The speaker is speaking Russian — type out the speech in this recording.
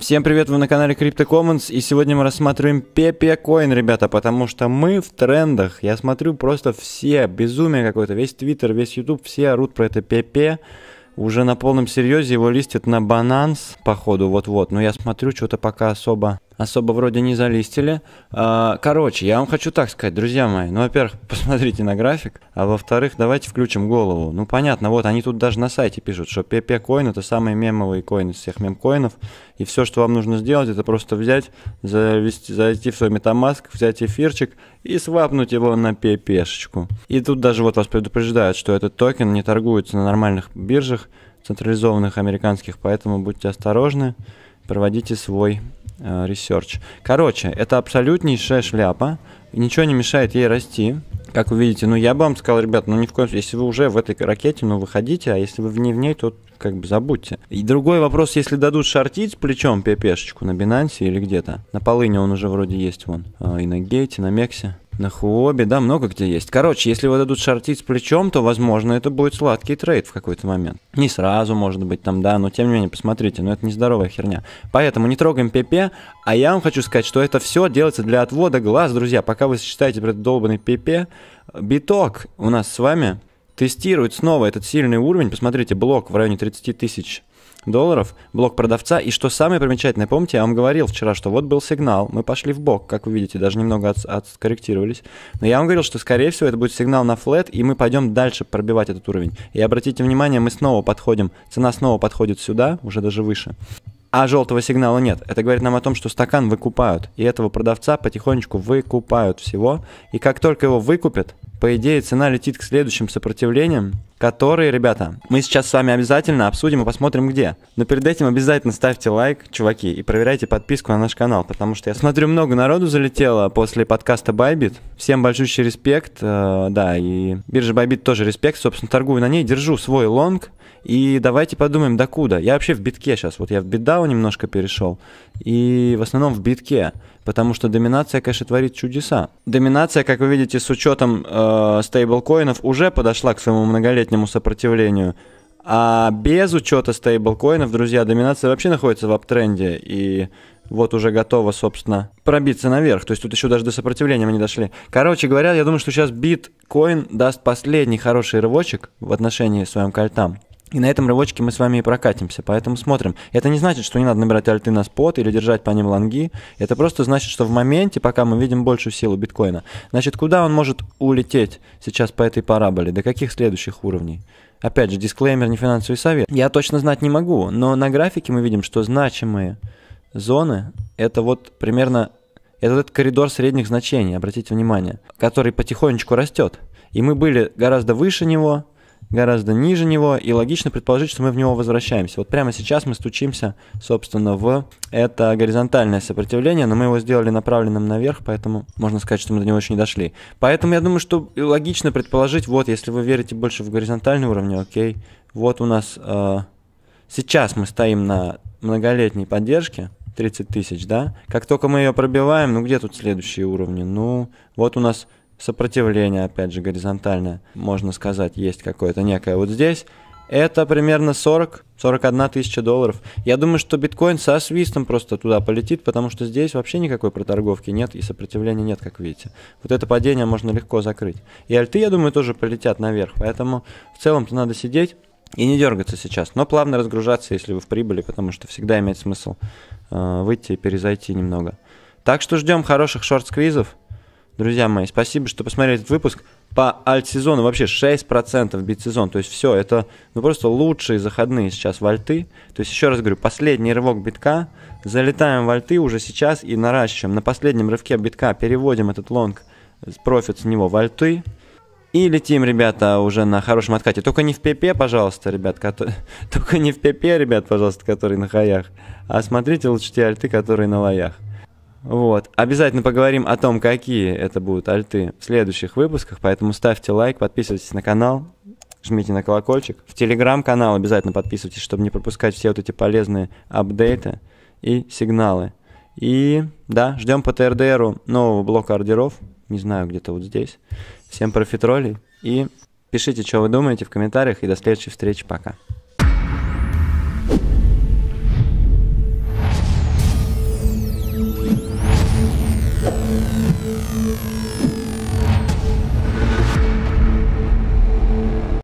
Всем привет, вы на канале Crypto Commons, и сегодня мы рассматриваем Пепе Coin, ребята, потому что мы в трендах. Я смотрю просто все, безумие какое-то, весь Твиттер, весь Ютуб, все орут про это Пепе. Уже на полном серьезе его листят на бананс, походу, вот-вот. Но я смотрю, что-то пока особо особо вроде не залистили. А, короче, я вам хочу так сказать, друзья мои. Ну, во-первых, посмотрите на график, а во-вторых, давайте включим голову. Ну, понятно, вот они тут даже на сайте пишут, что PP Coin это самый мемовый коин из всех мемкоинов, и все, что вам нужно сделать, это просто взять, завести, зайти в свой метамаск, взять эфирчик и свапнуть его на pp И тут даже вот вас предупреждают, что этот токен не торгуется на нормальных биржах, централизованных американских, поэтому будьте осторожны, проводите свой Research. Э, Короче, это абсолютнейшая шляпа, ничего не мешает ей расти. Как вы видите, ну я бы вам сказал, ребят, ну ни в коем случае, если вы уже в этой ракете, ну выходите, а если вы не в ней, то как бы забудьте. И другой вопрос, если дадут шортить плечом пепешечку на Бинансе или где-то. На полыне он уже вроде есть вон, э, и на гейте, на Мексе. На Хуобе, да, много где есть. Короче, если его дадут шортить с плечом, то, возможно, это будет сладкий трейд в какой-то момент. Не сразу, может быть, там, да, но тем не менее, посмотрите, ну это нездоровая херня. Поэтому не трогаем ПП, а я вам хочу сказать, что это все делается для отвода глаз, друзья. Пока вы считаете этот долбанный ПП, биток у нас с вами тестирует снова этот сильный уровень. Посмотрите, блок в районе 30 тысяч долларов, блок продавца. И что самое примечательное, помните, я вам говорил вчера, что вот был сигнал, мы пошли в бок, как вы видите, даже немного от, откорректировались. Но я вам говорил, что скорее всего это будет сигнал на флет, и мы пойдем дальше пробивать этот уровень. И обратите внимание, мы снова подходим, цена снова подходит сюда, уже даже выше. А желтого сигнала нет. Это говорит нам о том, что стакан выкупают. И этого продавца потихонечку выкупают всего. И как только его выкупят, по идее, цена летит к следующим сопротивлениям, которые, ребята, мы сейчас с вами обязательно обсудим и посмотрим где. Но перед этим обязательно ставьте лайк, чуваки, и проверяйте подписку на наш канал, потому что я смотрю, много народу залетело после подкаста Байбит. Всем большущий респект, э, да, и биржа Байбит тоже респект, собственно, торгую на ней, держу свой лонг, и давайте подумаем, докуда. Я вообще в битке сейчас, вот я в битдау немножко перешел, и в основном в битке, потому что доминация, конечно, творит чудеса. Доминация, как вы видите, с учетом э, стейблкоинов уже подошла к своему многолетнему конкретнему сопротивлению. А без учета стейблкоинов, друзья, доминация вообще находится в аптренде. И вот уже готова, собственно, пробиться наверх. То есть тут еще даже до сопротивления мы не дошли. Короче говоря, я думаю, что сейчас биткоин даст последний хороший рывочек в отношении своем кальтам. И на этом рывочке мы с вами и прокатимся, поэтому смотрим. Это не значит, что не надо набирать альты на спот или держать по ним лонги. Это просто значит, что в моменте, пока мы видим большую силу биткоина, значит, куда он может улететь сейчас по этой параболе, до каких следующих уровней? Опять же, дисклеймер, не финансовый совет. Я точно знать не могу, но на графике мы видим, что значимые зоны – это вот примерно это этот коридор средних значений, обратите внимание, который потихонечку растет. И мы были гораздо выше него, гораздо ниже него, и логично предположить, что мы в него возвращаемся. Вот прямо сейчас мы стучимся, собственно, в это горизонтальное сопротивление, но мы его сделали направленным наверх, поэтому можно сказать, что мы до него еще не дошли. Поэтому я думаю, что логично предположить, вот, если вы верите больше в горизонтальный уровень, окей, вот у нас... Э, сейчас мы стоим на многолетней поддержке, 30 тысяч, да? Как только мы ее пробиваем, ну где тут следующие уровни? Ну, вот у нас сопротивление, опять же, горизонтальное, можно сказать, есть какое-то некое. Вот здесь это примерно 40, 41 тысяча долларов. Я думаю, что биткоин со свистом просто туда полетит, потому что здесь вообще никакой проторговки нет и сопротивления нет, как видите. Вот это падение можно легко закрыть. И альты, я думаю, тоже полетят наверх, поэтому в целом-то надо сидеть и не дергаться сейчас, но плавно разгружаться, если вы в прибыли, потому что всегда имеет смысл э, выйти и перезайти немного. Так что ждем хороших шорт-сквизов. Друзья мои, спасибо, что посмотрели этот выпуск. По альт-сезону вообще 6% бит-сезон. То есть все, это ну, просто лучшие заходные сейчас в альты. То есть еще раз говорю, последний рывок битка. Залетаем в альты уже сейчас и наращиваем. На последнем рывке битка переводим этот лонг профит с него в альты. И летим, ребята, уже на хорошем откате. Только не в пепе, пожалуйста, ребят. Который... Только не в пепе, ребят, пожалуйста, которые на хаях. А смотрите лучше те альты, которые на лаях. Вот. Обязательно поговорим о том, какие это будут альты в следующих выпусках, поэтому ставьте лайк, подписывайтесь на канал, жмите на колокольчик. В телеграм-канал обязательно подписывайтесь, чтобы не пропускать все вот эти полезные апдейты и сигналы. И да, ждем по ТРДРу нового блока ордеров. Не знаю, где-то вот здесь. Всем профитролей. И пишите, что вы думаете в комментариях. И до следующей встречи. Пока.